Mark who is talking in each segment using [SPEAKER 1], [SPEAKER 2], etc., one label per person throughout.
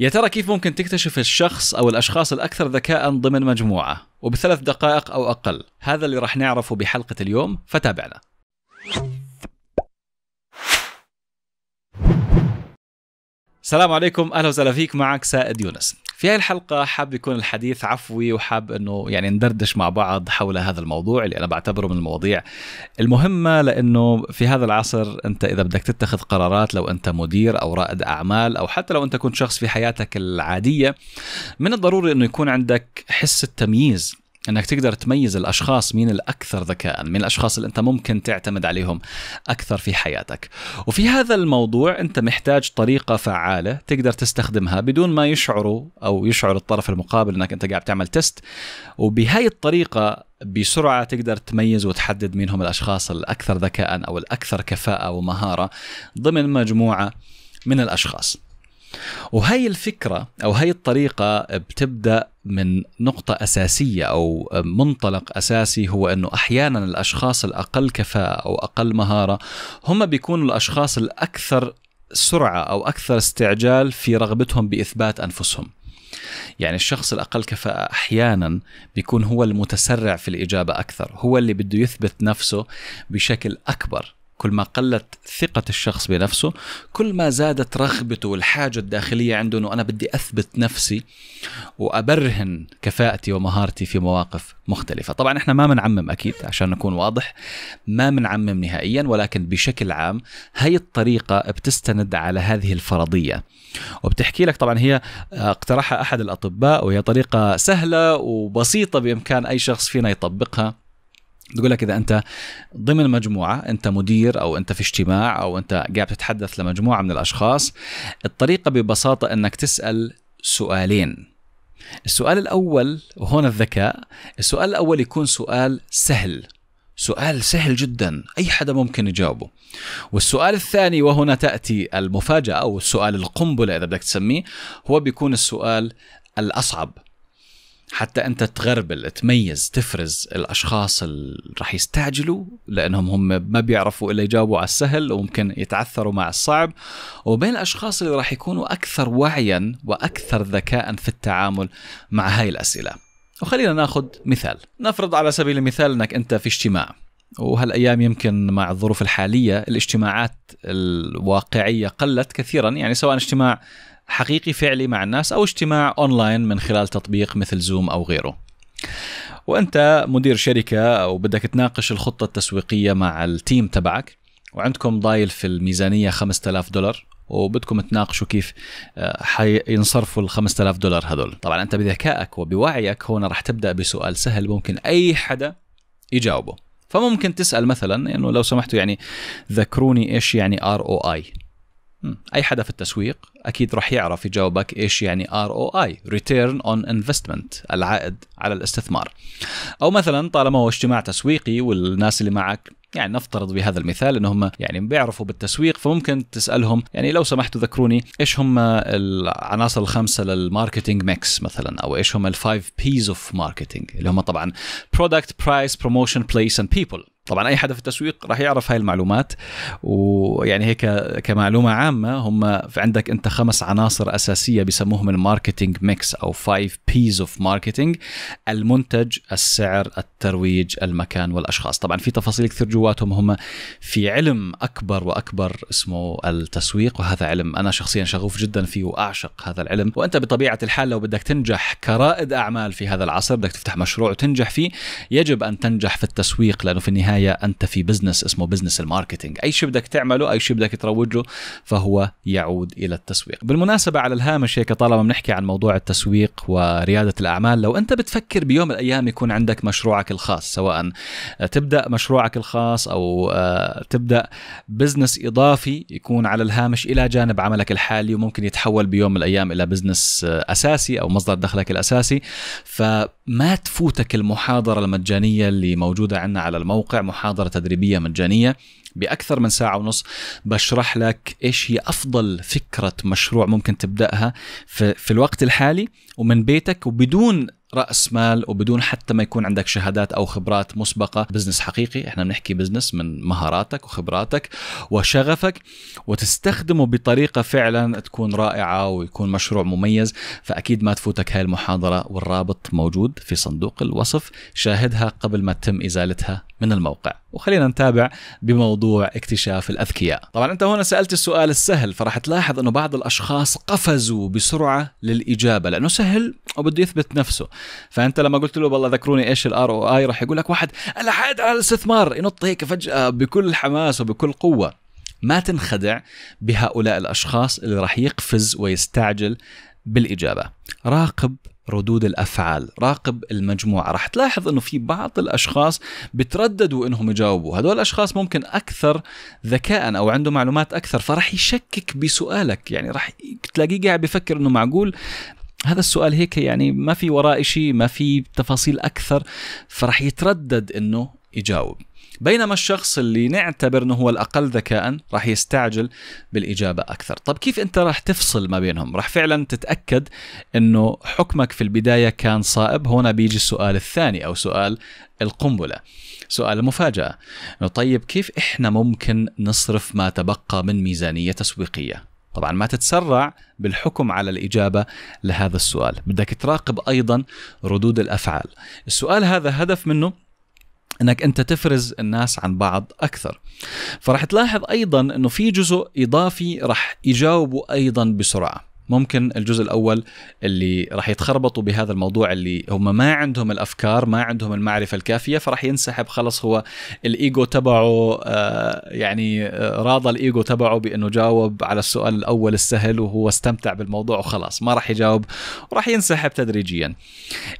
[SPEAKER 1] يا ترى كيف ممكن تكتشف الشخص أو الأشخاص الأكثر ذكاء ضمن مجموعة وبثلاث دقائق أو أقل هذا اللي راح نعرفه بحلقة اليوم فتابعنا السلام عليكم اهلا وسهلا فيك معك سائد يونس في هاي الحلقة حاب يكون الحديث عفوي وحاب انه يعني ندردش مع بعض حول هذا الموضوع اللي انا بعتبره من المواضيع المهمة لانه في هذا العصر انت اذا بدك تتخذ قرارات لو انت مدير او رائد اعمال او حتى لو انت كنت شخص في حياتك العادية من الضروري انه يكون عندك حس التمييز انك تقدر تميز الاشخاص مين الاكثر ذكاء مين الاشخاص اللي انت ممكن تعتمد عليهم اكثر في حياتك وفي هذا الموضوع انت محتاج طريقه فعاله تقدر تستخدمها بدون ما يشعروا او يشعر الطرف المقابل انك انت قاعد تعمل تيست وبهي الطريقه بسرعة تقدر تميز وتحدد مين هم الأشخاص الأكثر ذكاء أو الأكثر كفاءة ومهارة ضمن مجموعة من الأشخاص وهي الفكرة أو هي الطريقة بتبدأ من نقطة أساسية أو منطلق أساسي هو أنه أحيانا الأشخاص الأقل كفاءة أو أقل مهارة هم بيكونوا الأشخاص الأكثر سرعة أو أكثر استعجال في رغبتهم بإثبات أنفسهم يعني الشخص الأقل كفاءة أحيانا بيكون هو المتسرع في الإجابة أكثر هو اللي بده يثبت نفسه بشكل أكبر كل ما قلت ثقة الشخص بنفسه كل ما زادت رغبته والحاجة الداخلية عنده أنه أنا بدي أثبت نفسي وأبرهن كفاءتي ومهارتي في مواقف مختلفة طبعا إحنا ما بنعمم أكيد عشان نكون واضح ما بنعمم نهائيا ولكن بشكل عام هي الطريقة بتستند على هذه الفرضية وبتحكي لك طبعا هي اقترحها أحد الأطباء وهي طريقة سهلة وبسيطة بإمكان أي شخص فينا يطبقها بقول لك اذا انت ضمن مجموعه انت مدير او انت في اجتماع او انت قاعد تتحدث لمجموعه من الاشخاص الطريقه ببساطه انك تسال سؤالين السؤال الاول وهون الذكاء السؤال الاول يكون سؤال سهل سؤال سهل جدا اي حدا ممكن يجاوبه والسؤال الثاني وهنا تاتي المفاجاه او السؤال القنبله اذا بدك تسميه هو بيكون السؤال الاصعب حتى انت تغربل تميز تفرز الاشخاص اللي راح يستعجلوا لانهم هم ما بيعرفوا الا يجاوبوا على السهل وممكن يتعثروا مع الصعب وبين الاشخاص اللي راح يكونوا اكثر وعيا واكثر ذكاء في التعامل مع هاي الاسئله وخلينا ناخذ مثال نفرض على سبيل المثال انك انت في اجتماع وهالايام يمكن مع الظروف الحاليه الاجتماعات الواقعيه قلت كثيرا يعني سواء اجتماع حقيقي فعلي مع الناس او اجتماع اونلاين من خلال تطبيق مثل زوم او غيره. وانت مدير شركه وبدك تناقش الخطه التسويقيه مع التيم تبعك وعندكم ضايل في الميزانيه 5000 دولار وبدكم تناقشوا كيف آه، حينصرفوا ال 5000 دولار هذول طبعا انت بذكائك وبوعيك هون راح تبدا بسؤال سهل ممكن اي حدا يجاوبه فممكن تسال مثلا انه يعني لو سمحتوا يعني ذكروني ايش يعني ار او اي اي حدا في التسويق اكيد راح يعرف يجاوبك ايش يعني ار او اي ريتيرن اون انفستمنت العائد على الاستثمار او مثلا طالما هو اجتماع تسويقي والناس اللي معك يعني نفترض بهذا المثال انهم يعني بيعرفوا بالتسويق فممكن تسالهم يعني لو سمحتوا ذكروني ايش هم العناصر الخمسه للماركتينج ميكس مثلا او ايش هم الفايف بيز اوف ماركتينج اللي هم طبعا برودكت برايس بروموشن بليس اند بيبل طبعا اي حدا في التسويق راح يعرف هاي المعلومات ويعني هيك كمعلومه عامه هم في عندك انت خمس عناصر اساسيه بسموهم الماركتينج ميكس او 5 بيز اوف ماركتينج المنتج السعر الترويج المكان والاشخاص طبعا في تفاصيل كثير جواتهم هم في علم اكبر واكبر اسمه التسويق وهذا علم انا شخصيا شغوف جدا فيه واعشق هذا العلم وانت بطبيعه الحال لو بدك تنجح كرائد اعمال في هذا العصر بدك تفتح مشروع وتنجح فيه يجب ان تنجح في التسويق لانه في النهايه النهايه انت في بزنس اسمه بزنس الماركتينج اي شيء بدك تعمله اي شيء بدك تروج له فهو يعود الى التسويق بالمناسبه على الهامش هيك طالما بنحكي عن موضوع التسويق ورياده الاعمال لو انت بتفكر بيوم من الايام يكون عندك مشروعك الخاص سواء آه، تبدا مشروعك الخاص او آه، تبدا بزنس اضافي يكون على الهامش الى جانب عملك الحالي وممكن يتحول بيوم من الايام الى بزنس آه، اساسي او مصدر دخلك الاساسي ف ما تفوتك المحاضرة المجانية اللي موجودة عندنا على الموقع محاضرة تدريبية مجانية بأكثر من ساعة ونص بشرح لك إيش هي أفضل فكرة مشروع ممكن تبدأها في, في الوقت الحالي ومن بيتك وبدون راس مال وبدون حتى ما يكون عندك شهادات او خبرات مسبقه بزنس حقيقي احنا بنحكي بزنس من مهاراتك وخبراتك وشغفك وتستخدمه بطريقه فعلا تكون رائعه ويكون مشروع مميز فاكيد ما تفوتك هاي المحاضره والرابط موجود في صندوق الوصف شاهدها قبل ما تتم ازالتها من الموقع وخلينا نتابع بموضوع اكتشاف الأذكياء طبعا أنت هنا سألت السؤال السهل فراح تلاحظ أنه بعض الأشخاص قفزوا بسرعة للإجابة لأنه سهل وبده يثبت نفسه فأنت لما قلت له والله ذكروني إيش الار او اي راح يقول لك واحد الحاد على الاستثمار ينط هيك فجأة بكل حماس وبكل قوة ما تنخدع بهؤلاء الأشخاص اللي راح يقفز ويستعجل بالإجابة راقب ردود الافعال راقب المجموعه راح تلاحظ انه في بعض الاشخاص بترددوا انهم يجاوبوا هدول الاشخاص ممكن اكثر ذكاء او عنده معلومات اكثر فراح يشكك بسؤالك يعني راح تلاقيه قاعد بفكر انه معقول هذا السؤال هيك يعني ما في وراء شيء ما في تفاصيل اكثر فراح يتردد انه يجاوب بينما الشخص اللي نعتبر انه هو الاقل ذكاء راح يستعجل بالاجابه اكثر طب كيف انت راح تفصل ما بينهم راح فعلا تتاكد انه حكمك في البدايه كان صائب هنا بيجي السؤال الثاني او سؤال القنبله سؤال المفاجاه طيب كيف احنا ممكن نصرف ما تبقى من ميزانيه تسويقيه طبعا ما تتسرع بالحكم على الإجابة لهذا السؤال بدك تراقب أيضا ردود الأفعال السؤال هذا هدف منه انك انت تفرز الناس عن بعض اكثر فرح تلاحظ ايضا انه في جزء اضافي رح يجاوبوا ايضا بسرعه ممكن الجزء الاول اللي راح يتخربطوا بهذا الموضوع اللي هم ما عندهم الافكار ما عندهم المعرفه الكافيه فراح ينسحب خلص هو الايجو تبعه آه، يعني آه، راضى الايجو تبعه بانه جاوب على السؤال الاول السهل وهو استمتع بالموضوع وخلاص ما راح يجاوب وراح ينسحب تدريجيا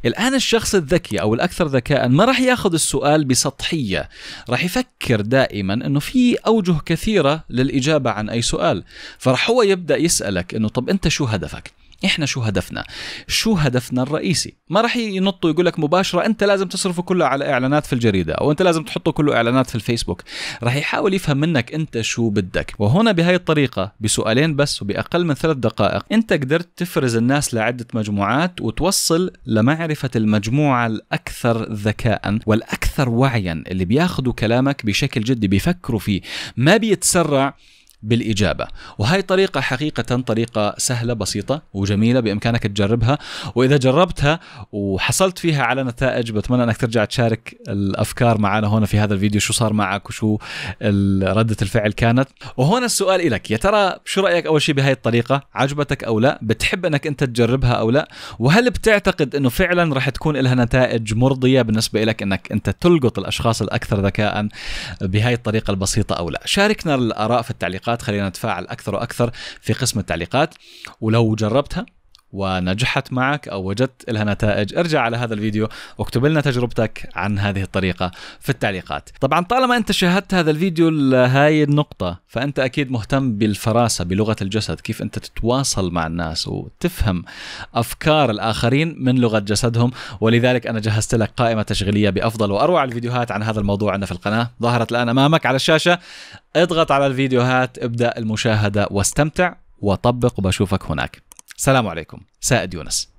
[SPEAKER 1] الان الشخص الذكي او الاكثر ذكاء ما راح ياخذ السؤال بسطحيه راح يفكر دائما انه في اوجه كثيره للاجابه عن اي سؤال فراح هو يبدا يسالك انه طب انت شو هدفك احنا شو هدفنا شو هدفنا الرئيسي ما راح ينطوا يقول لك مباشره انت لازم تصرفه كله على اعلانات في الجريده او انت لازم تحطه كله اعلانات في الفيسبوك راح يحاول يفهم منك انت شو بدك وهنا بهاي الطريقه بسؤالين بس وباقل من ثلاث دقائق انت قدرت تفرز الناس لعده مجموعات وتوصل لمعرفه المجموعه الاكثر ذكاء والاكثر وعيا اللي بياخذوا كلامك بشكل جدي بيفكروا فيه ما بيتسرع بالإجابة وهي طريقة حقيقة طريقة سهلة بسيطة وجميلة بإمكانك تجربها وإذا جربتها وحصلت فيها على نتائج بتمنى أنك ترجع تشارك الأفكار معنا هنا في هذا الفيديو شو صار معك وشو ردة الفعل كانت وهنا السؤال لك يا ترى شو رأيك أول شيء بهذه الطريقة عجبتك أو لا بتحب أنك أنت تجربها أو لا وهل بتعتقد أنه فعلا راح تكون لها نتائج مرضية بالنسبة لك أنك أنت تلقط الأشخاص الأكثر ذكاء بهذه الطريقة البسيطة أو لا شاركنا الآراء في التعليقات التعليقات خلينا نتفاعل اكثر واكثر في قسم التعليقات ولو جربتها ونجحت معك او وجدت لها نتائج ارجع على هذا الفيديو واكتب لنا تجربتك عن هذه الطريقه في التعليقات طبعا طالما انت شاهدت هذا الفيديو لهاي النقطه فانت اكيد مهتم بالفراسه بلغه الجسد كيف انت تتواصل مع الناس وتفهم افكار الاخرين من لغه جسدهم ولذلك انا جهزت لك قائمه تشغيليه بافضل واروع الفيديوهات عن هذا الموضوع عندنا في القناه ظهرت الان امامك على الشاشه اضغط على الفيديوهات ابدا المشاهده واستمتع وطبق وبشوفك هناك سلام عليكم سائد يونس